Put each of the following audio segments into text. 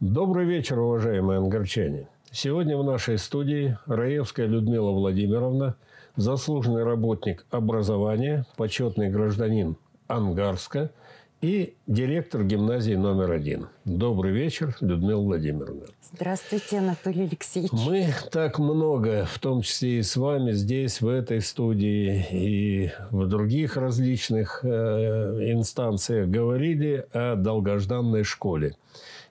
Добрый вечер, уважаемые ангарчане. Сегодня в нашей студии Раевская Людмила Владимировна, заслуженный работник образования, почетный гражданин Ангарска и директор гимназии номер один. Добрый вечер, Людмила Владимировна. Здравствуйте, Анатолий Алексеевич. Мы так много, в том числе и с вами, здесь, в этой студии и в других различных э, инстанциях говорили о долгожданной школе.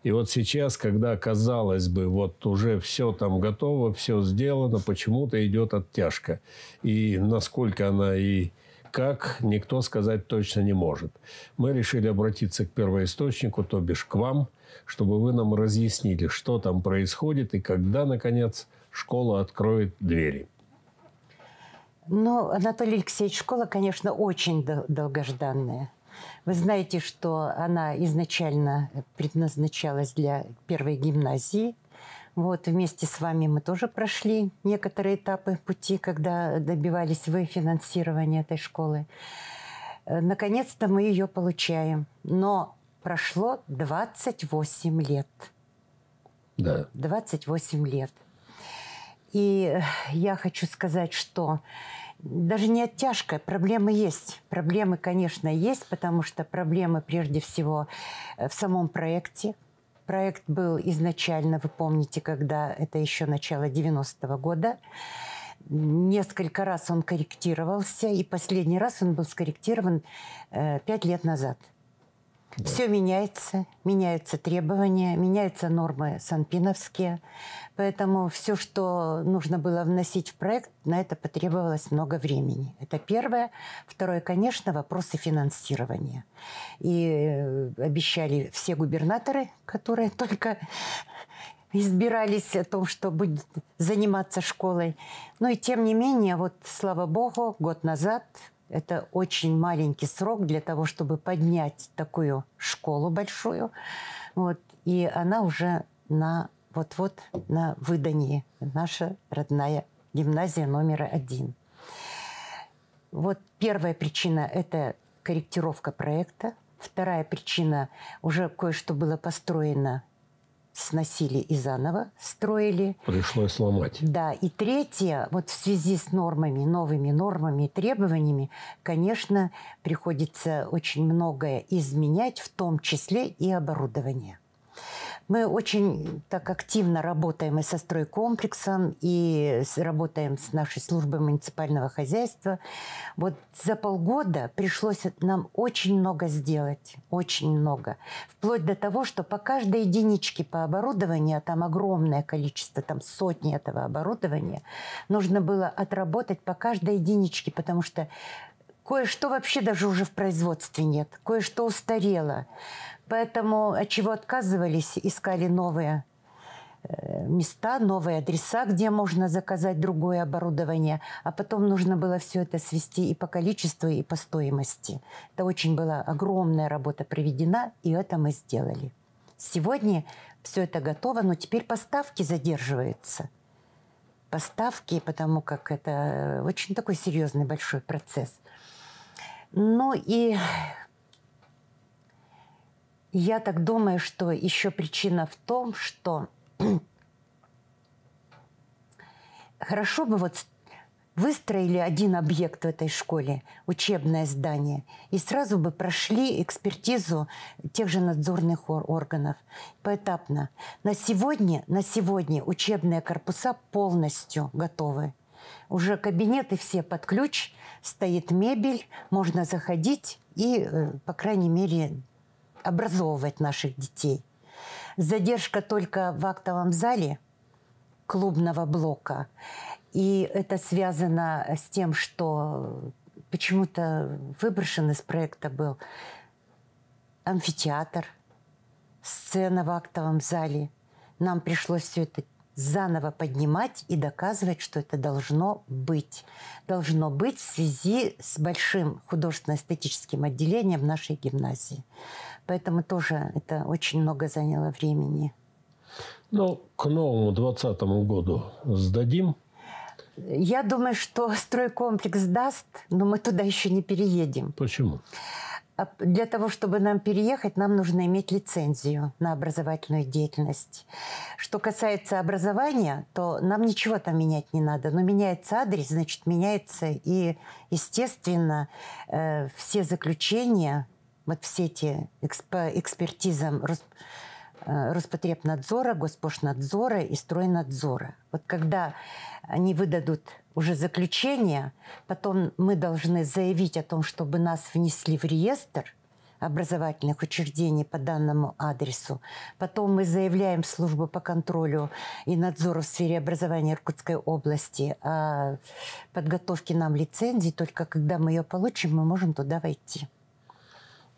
И вот сейчас, когда, казалось бы, вот уже все там готово, все сделано, почему-то идет оттяжка. И насколько она и как, никто сказать точно не может. Мы решили обратиться к первоисточнику, то бишь к вам, чтобы вы нам разъяснили, что там происходит и когда, наконец, школа откроет двери. Ну, Анатолий Алексеевич, школа, конечно, очень долгожданная. Вы знаете, что она изначально предназначалась для первой гимназии. Вот вместе с вами мы тоже прошли некоторые этапы пути, когда добивались вы финансирования этой школы. Э, наконец-то мы ее получаем. Но прошло 28 лет. Да. 28 лет. И э, я хочу сказать, что даже не оттяжка, проблемы есть. Проблемы, конечно, есть, потому что проблемы прежде всего э, в самом проекте. Проект был изначально, вы помните, когда это еще начало 90-го года. Несколько раз он корректировался, и последний раз он был скорректирован э, пять лет назад – все меняется, меняются требования, меняются нормы санпиновские. Поэтому все, что нужно было вносить в проект, на это потребовалось много времени. Это первое. Второе, конечно, вопросы финансирования. И э, обещали все губернаторы, которые только избирались о том, что будет заниматься школой. Но и тем не менее, вот слава богу, год назад это очень маленький срок для того, чтобы поднять такую школу большую. Вот. И она уже на вот-вот на выдании. Наша родная гимназия номер один. Вот первая причина – это корректировка проекта. Вторая причина – уже кое-что было построено сносили и заново строили. Пришлось сломать. Да, и третье, вот в связи с нормами, новыми нормами и требованиями, конечно, приходится очень многое изменять, в том числе и оборудование. Мы очень так активно работаем и со стройкомплексом, и работаем с нашей службой муниципального хозяйства. Вот за полгода пришлось нам очень много сделать, очень много. Вплоть до того, что по каждой единичке по оборудованию, а там огромное количество, там сотни этого оборудования, нужно было отработать по каждой единичке, потому что Кое-что вообще даже уже в производстве нет, кое-что устарело. Поэтому от чего отказывались, искали новые э, места, новые адреса, где можно заказать другое оборудование, а потом нужно было все это свести и по количеству, и по стоимости. Это очень была огромная работа проведена, и это мы сделали. Сегодня все это готово, но теперь поставки задерживаются. Поставки, потому как это э, очень такой серьезный большой процесс. Ну и я так думаю, что еще причина в том, что хорошо бы вот выстроили один объект в этой школе, учебное здание, и сразу бы прошли экспертизу тех же надзорных органов поэтапно. На сегодня, на сегодня учебные корпуса полностью готовы уже кабинеты все под ключ, стоит мебель, можно заходить и, э, по крайней мере, образовывать наших детей. Задержка только в актовом зале клубного блока. И это связано с тем, что почему-то выброшен из проекта был амфитеатр, сцена в актовом зале. Нам пришлось все это заново поднимать и доказывать, что это должно быть. Должно быть в связи с большим художественно-эстетическим отделением нашей гимназии. Поэтому тоже это очень много заняло времени. Ну, к новому 2020 году сдадим. Я думаю, что стройкомплекс даст, но мы туда еще не переедем. Почему? Почему? А для того, чтобы нам переехать, нам нужно иметь лицензию на образовательную деятельность. Что касается образования, то нам ничего там менять не надо. Но ну, меняется адрес, значит, меняется и, естественно, э, все заключения, вот все эти экспо, экспертизам Рос, э, Роспотребнадзора, Госпошнадзора и Стройнадзора. Вот когда они выдадут уже заключение, потом мы должны заявить о том, чтобы нас внесли в реестр образовательных учреждений по данному адресу. Потом мы заявляем службу по контролю и надзору в сфере образования Иркутской области о подготовке нам лицензии. Только когда мы ее получим, мы можем туда войти.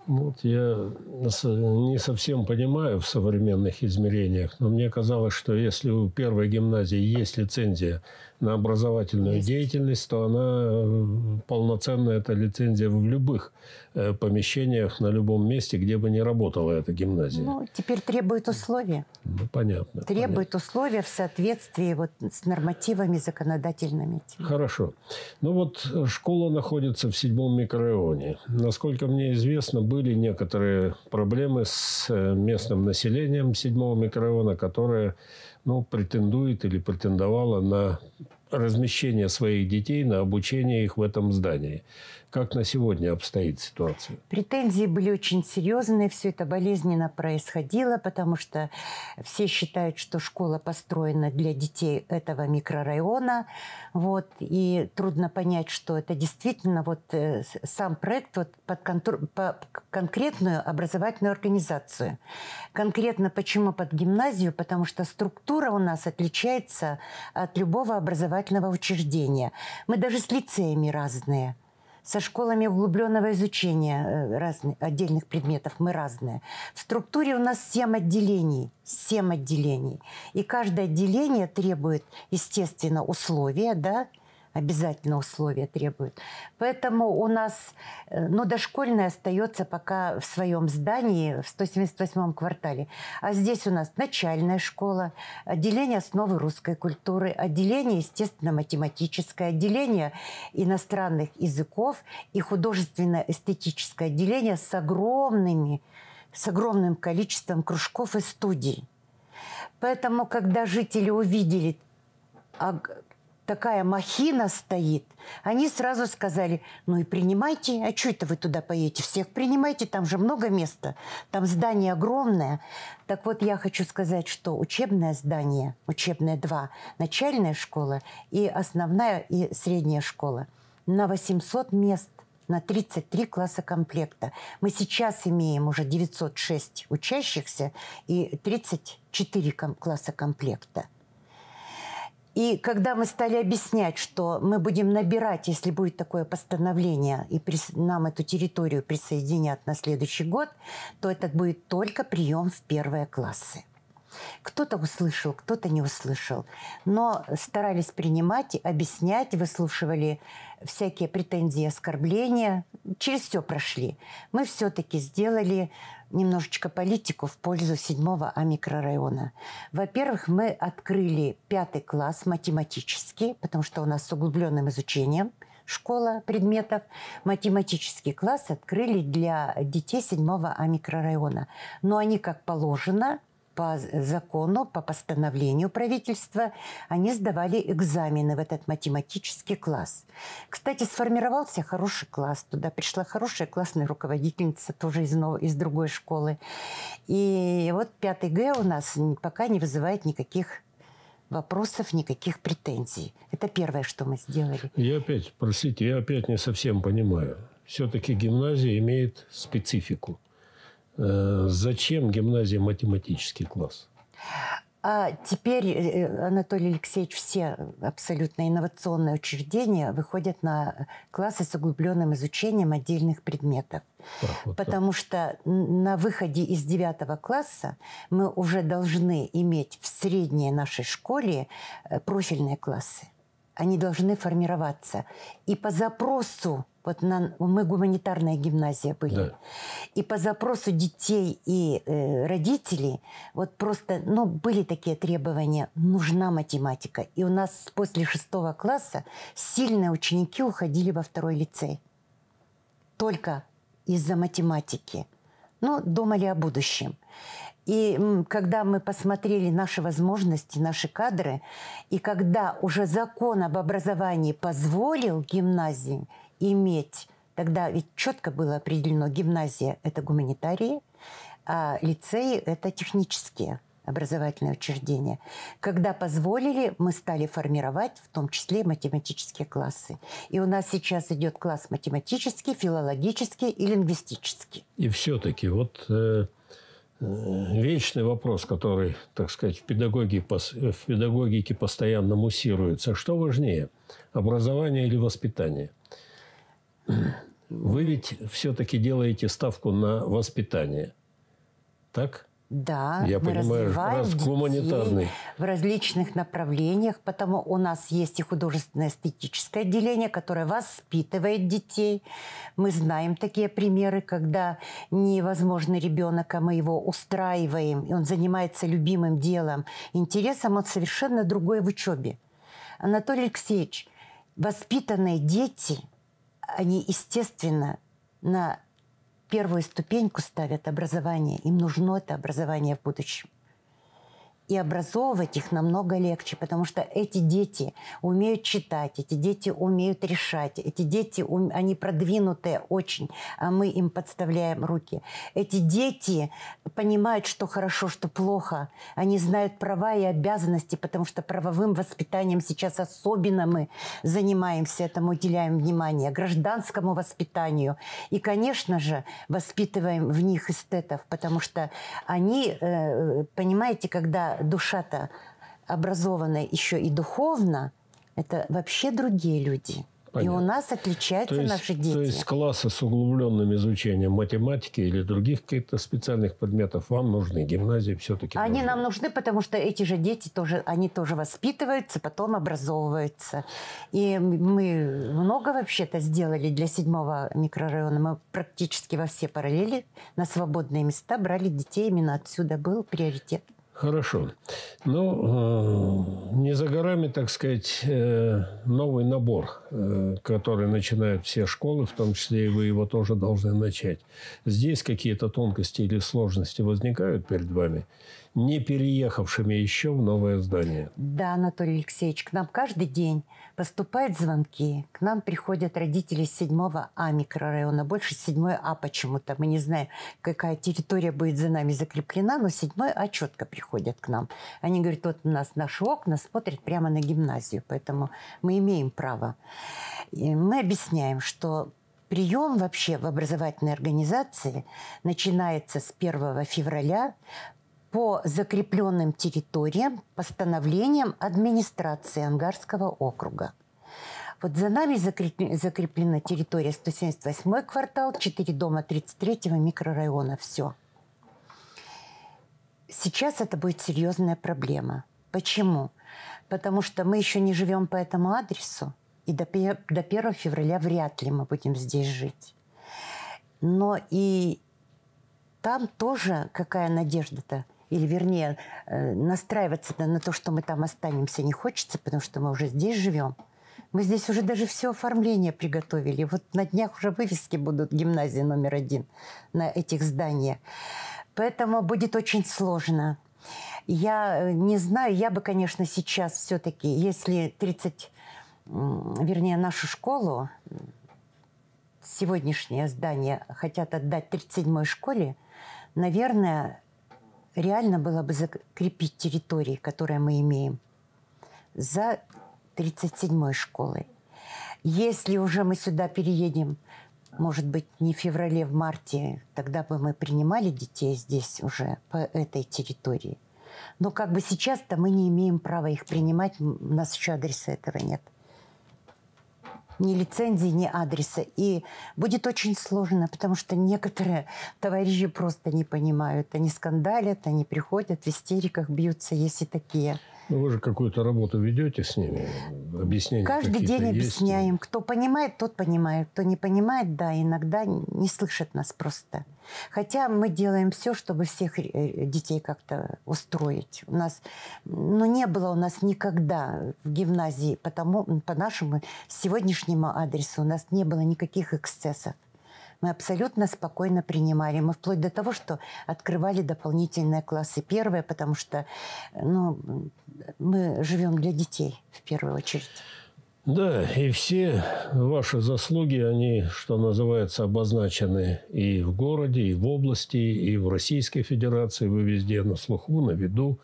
Вот я э, не совсем понимаю в современных измерениях, но мне казалось, что если у первой гимназии есть лицензия, на образовательную Есть. деятельность, то она э, полноценная эта лицензия в любых э, помещениях, на любом месте, где бы ни работала эта гимназия. Ну, теперь требует условия. Ну, понятно. Требует понятно. условия в соответствии вот с нормативами законодательными. Хорошо. Ну вот э, школа находится в седьмом микрорайоне. Насколько мне известно, были некоторые проблемы с местным населением седьмого микрорайона, которые ну, претендует или претендовала на размещение своих детей, на обучение их в этом здании. Как на сегодня обстоит ситуация? Претензии были очень серьезные, все это болезненно происходило, потому что все считают, что школа построена для детей этого микрорайона, вот, и трудно понять, что это действительно вот э, сам проект вот под контур, по конкретную образовательную организацию. Конкретно почему под гимназию? Потому что структура у нас отличается от любого образовательного учреждения. Мы даже с лицеями разные – со школами углубленного изучения э, разных, отдельных предметов. Мы разные. В структуре у нас 7 отделений. 7 отделений. И каждое отделение требует, естественно, условия, да, обязательно условия требуют. Поэтому у нас, э, ну, дошкольная остается пока в своем здании, в 178-м квартале. А здесь у нас начальная школа, отделение основы русской культуры, отделение, естественно, математическое, отделение иностранных языков и художественно-эстетическое отделение с огромными с огромным количеством кружков и студий. Поэтому, когда жители увидели такая махина стоит. Они сразу сказали, ну и принимайте, а что это вы туда поедете? Всех принимайте, там же много места, там здание огромное. Так вот, я хочу сказать, что учебное здание, учебное 2, начальная школа и основная и средняя школа на 800 мест на 33 класса комплекта. Мы сейчас имеем уже 906 учащихся и 34 ком класса комплекта. И когда мы стали объяснять, что мы будем набирать, если будет такое постановление, и при, нам эту территорию присоединят на следующий год, то это будет только прием в первые классы. Кто-то услышал, кто-то не услышал. Но старались принимать, объяснять, выслушивали всякие претензии, оскорбления. Через все прошли. Мы все-таки сделали немножечко политику в пользу 7 А микрорайона. Во-первых, мы открыли пятый класс математический, потому что у нас с углубленным изучением школа предметов. Математический класс открыли для детей 7 А микрорайона. Но они, как положено, по закону, по постановлению правительства, они сдавали экзамены в этот математический класс. Кстати, сформировался хороший класс. Туда пришла хорошая классная руководительница, тоже из, нов... из другой школы. И вот 5 Г у нас пока не вызывает никаких вопросов, никаких претензий. Это первое, что мы сделали. Я опять, простите, я опять не совсем понимаю. Все-таки гимназия имеет специфику. Э, зачем гимназия математический класс? А теперь, э, э, Анатолий Алексеевич, все абсолютно инновационные учреждения выходят на классы с углубленным изучением отдельных предметов. Так, вот потому так. что на выходе из девятого класса мы уже должны иметь в средней нашей школе профильные классы. Они должны формироваться. И по запросу вот на, мы гуманитарная гимназия были. Да. И по запросу детей и э, родителей вот просто, ну, были такие требования, нужна математика. И у нас после шестого класса сильные ученики уходили во второй лицей. Только из-за математики. Ну, думали о будущем. И когда мы посмотрели наши возможности, наши кадры, и когда уже закон об образовании позволил гимназии, иметь, тогда ведь четко было определено, гимназия – это гуманитарии, а лицеи – это технические образовательные учреждения. Когда позволили, мы стали формировать в том числе математические классы. И у нас сейчас идет класс математический, филологический и лингвистический. И все-таки вот э, э, вечный вопрос, который, так сказать, в педагогике, в педагогике постоянно муссируется. Что важнее, образование или воспитание? Вы ведь все-таки делаете ставку на воспитание, так? Да, я мы понимаю, развиваем гуманитарный. в различных направлениях, потому у нас есть и художественно-эстетическое отделение, которое воспитывает детей. Мы знаем такие примеры, когда невозможно ребенок, а мы его устраиваем, и он занимается любимым делом, интересом, он совершенно другой в учебе. Анатолий Алексеевич, воспитанные дети – они, естественно, на первую ступеньку ставят образование. Им нужно это образование в будущем и образовывать их намного легче, потому что эти дети умеют читать, эти дети умеют решать, эти дети, они продвинутые очень, а мы им подставляем руки. Эти дети понимают, что хорошо, что плохо. Они знают права и обязанности, потому что правовым воспитанием сейчас особенно мы занимаемся, этому уделяем внимание, гражданскому воспитанию. И, конечно же, воспитываем в них эстетов, потому что они, э, э, понимаете, когда душа-то образованная еще и духовно, это вообще другие люди. Понятно. И у нас отличаются то есть, наши дети. То есть классы с углубленным изучением математики или других каких-то специальных предметов вам нужны. Гимназии все-таки Они нужны. нам нужны, потому что эти же дети тоже, они тоже воспитываются, потом образовываются. И мы много вообще-то сделали для седьмого микрорайона. Мы практически во все параллели на свободные места брали детей. Именно отсюда был приоритет. Хорошо. Ну, э, не за горами, так сказать, э, новый набор, э, который начинают все школы, в том числе и вы его тоже должны начать. Здесь какие-то тонкости или сложности возникают перед вами? не переехавшими еще в новое здание. Да, Анатолий Алексеевич, к нам каждый день поступают звонки. К нам приходят родители 7 А микрорайона, больше 7 А почему-то. Мы не знаем, какая территория будет за нами закреплена, но 7 А четко приходят к нам. Они говорят, вот у нас наши окна смотрят прямо на гимназию, поэтому мы имеем право. И мы объясняем, что прием вообще в образовательной организации начинается с 1 февраля по закрепленным территориям постановлением администрации Ангарского округа. Вот за нами закреплена территория 178 квартал, 4 дома 33 микрорайона. Все. Сейчас это будет серьезная проблема. Почему? Потому что мы еще не живем по этому адресу, и до, до 1 февраля вряд ли мы будем здесь жить. Но и там тоже какая надежда-то – или вернее э, настраиваться на то, что мы там останемся, не хочется, потому что мы уже здесь живем. Мы здесь уже даже все оформление приготовили. Вот на днях уже вывески будут гимназии номер один на этих зданиях. Поэтому будет очень сложно. Я э, не знаю, я бы, конечно, сейчас все-таки, если 30, вернее, нашу школу, сегодняшнее здание хотят отдать 37-й школе, наверное, реально было бы закрепить территории, которые мы имеем, за 37-й школой. Если уже мы сюда переедем, может быть, не в феврале, в марте, тогда бы мы принимали детей здесь уже, по этой территории. Но как бы сейчас-то мы не имеем права их принимать, у нас еще адреса этого нет ни лицензии, ни адреса. И будет очень сложно, потому что некоторые товарищи просто не понимают. Они скандалят, они приходят в истериках, бьются, есть и такие. Ну, вы же какую-то работу ведете с ними? Объясняете Каждый день есть? объясняем. Кто понимает, тот понимает. Кто не понимает, да, иногда не слышит нас просто. Хотя мы делаем все, чтобы всех э, детей как-то устроить. У нас, ну, не было у нас никогда в гимназии, потому по нашему сегодняшнему адресу у нас не было никаких эксцессов мы абсолютно спокойно принимали. Мы вплоть до того, что открывали дополнительные классы первые, потому что ну, мы живем для детей в первую очередь. Да, и все ваши заслуги, они, что называется, обозначены и в городе, и в области, и в Российской Федерации. Вы везде на слуху, на виду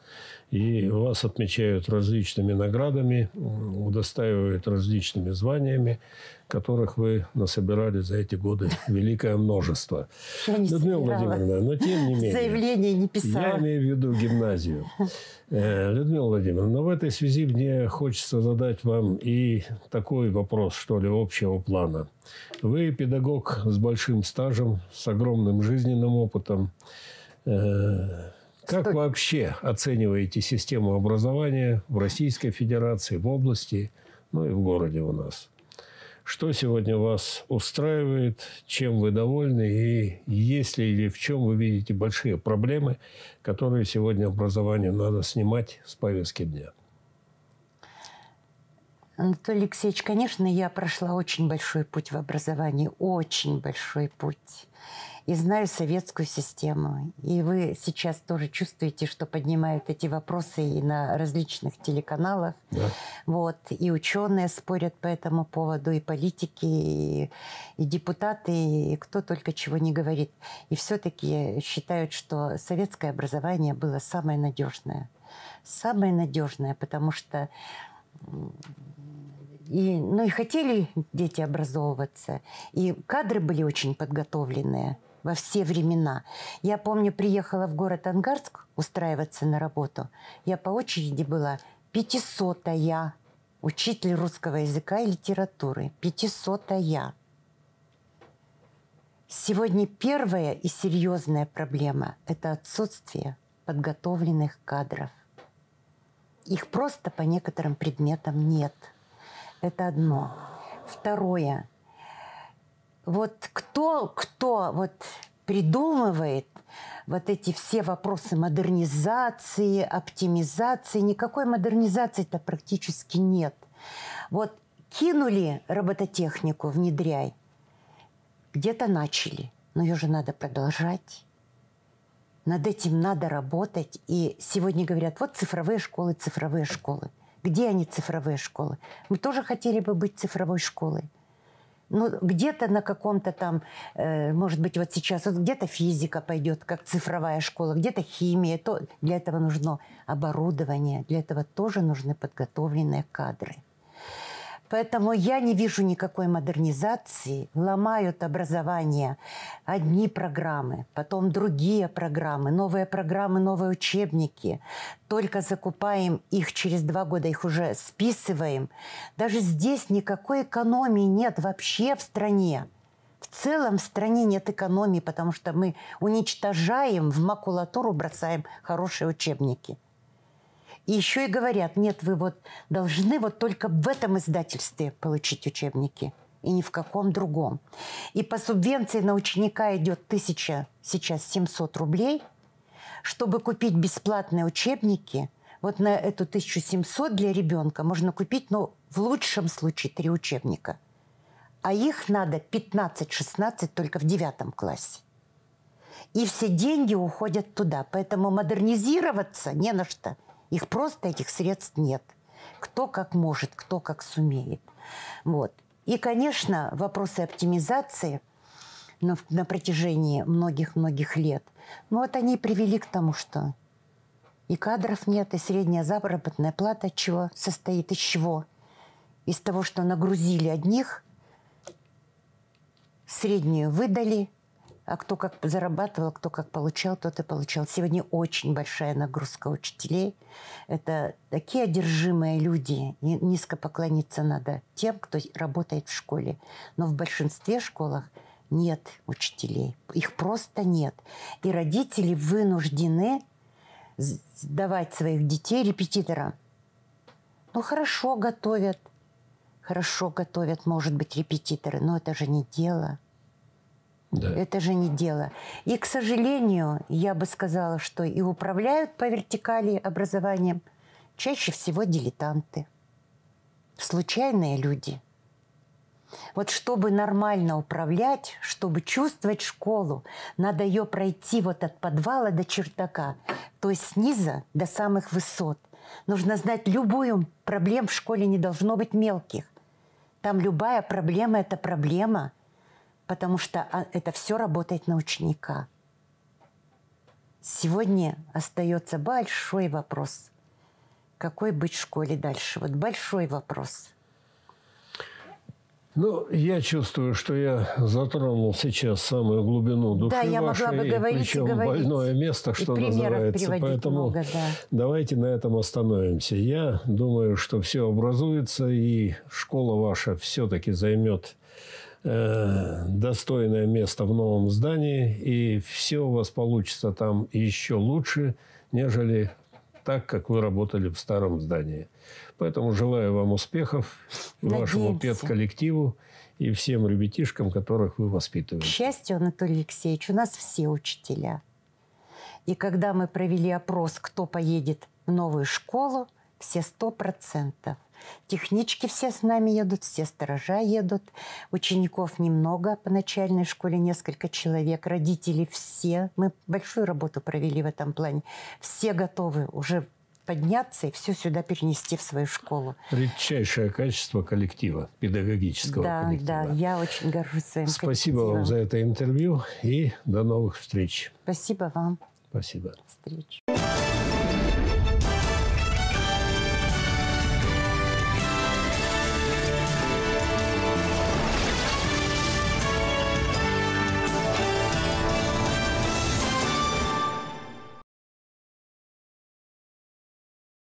и вас отмечают различными наградами, удостаивают различными званиями, которых вы насобирали за эти годы великое множество. Я не Людмила Владимировна, но тем не менее... Заявление не писала. Я имею в виду гимназию. Э, Людмила Владимировна, в этой связи мне хочется задать вам и такой вопрос, что ли, общего плана. Вы педагог с большим стажем, с огромным жизненным опытом. Э, как Стой. вообще оцениваете систему образования в Российской Федерации, в области, ну и в городе у нас? Что сегодня вас устраивает, чем вы довольны и есть ли или в чем вы видите большие проблемы, которые сегодня образованию надо снимать с повестки дня? Анатолий Алексеевич, конечно, я прошла очень большой путь в образовании, очень большой путь и знаю советскую систему. И вы сейчас тоже чувствуете, что поднимают эти вопросы и на различных телеканалах. Да. Вот. И ученые спорят по этому поводу, и политики, и, и депутаты, и кто только чего не говорит. И все-таки считают, что советское образование было самое надежное. Самое надежное, потому что и, ну и хотели дети образовываться, и кадры были очень подготовленные во все времена. Я помню, приехала в город Ангарск устраиваться на работу. Я по очереди была пятисотая учитель русского языка и литературы. Пятисотая. Сегодня первая и серьезная проблема – это отсутствие подготовленных кадров. Их просто по некоторым предметам нет. Это одно. Второе – вот кто, кто вот придумывает вот эти все вопросы модернизации, оптимизации, никакой модернизации-то практически нет. Вот кинули робототехнику, внедряй, где-то начали, но ее же надо продолжать. Над этим надо работать. И сегодня говорят, вот цифровые школы, цифровые школы. Где они, цифровые школы? Мы тоже хотели бы быть цифровой школой. Ну, где-то на каком-то там, э, может быть, вот сейчас, вот где-то физика пойдет, как цифровая школа, где-то химия. То для этого нужно оборудование, для этого тоже нужны подготовленные кадры. Поэтому я не вижу никакой модернизации. Ломают образование. Одни программы, потом другие программы, новые программы, новые учебники. Только закупаем их через два года, их уже списываем. Даже здесь никакой экономии нет вообще в стране. В целом в стране нет экономии, потому что мы уничтожаем, в макулатуру бросаем хорошие учебники – и еще и говорят, нет, вы вот должны вот только в этом издательстве получить учебники и ни в каком другом. И по субвенции на ученика идет 1000, сейчас 700 рублей, чтобы купить бесплатные учебники, вот на эту 1700 для ребенка можно купить, но ну, в лучшем случае, три учебника. А их надо 15-16 только в девятом классе. И все деньги уходят туда. Поэтому модернизироваться не на что. Их просто, этих средств нет. Кто как может, кто как сумеет. Вот. И, конечно, вопросы оптимизации на, на протяжении многих-многих лет. Ну вот они и привели к тому, что и кадров нет, и средняя заработная плата чего состоит из чего? Из того, что нагрузили одних, среднюю выдали, а кто как зарабатывал, кто как получал, тот и получал. Сегодня очень большая нагрузка учителей. Это такие одержимые люди. Низко поклониться надо тем, кто работает в школе. Но в большинстве школах нет учителей. Их просто нет. И родители вынуждены сдавать своих детей репетиторам. Ну, хорошо готовят. Хорошо готовят, может быть, репетиторы, но это же не дело – да. Это же не дело. И, к сожалению, я бы сказала, что и управляют по вертикали образованием чаще всего дилетанты, случайные люди. Вот чтобы нормально управлять, чтобы чувствовать школу, надо ее пройти вот от подвала до чердака, то есть снизу до самых высот. Нужно знать любую проблем в школе не должно быть мелких. Там любая проблема – это проблема потому что а, это все работает на ученика. Сегодня остается большой вопрос. Какой быть в школе дальше? Вот большой вопрос. Ну, я чувствую, что я затронул сейчас самую глубину души да, я вашей, могла бы говорить, причем говорить. больное место, что называется. Поэтому много, да. давайте на этом остановимся. Я думаю, что все образуется, и школа ваша все-таки займет Э, достойное место в новом здании, и все у вас получится там еще лучше, нежели так, как вы работали в старом здании. Поэтому желаю вам успехов, Надеемся. вашему педколлективу и всем ребятишкам, которых вы воспитываете. К счастью, Анатолий Алексеевич, у нас все учителя. И когда мы провели опрос, кто поедет в новую школу, все сто процентов Технички все с нами едут, все сторожа едут. Учеников немного, по начальной школе несколько человек, родители все. Мы большую работу провели в этом плане. Все готовы уже подняться и все сюда перенести в свою школу. Редчайшее качество коллектива, педагогического да, коллектива. Да, я очень горжусь своим Спасибо коллективом. вам за это интервью и до новых встреч. Спасибо вам. Спасибо. Встреч.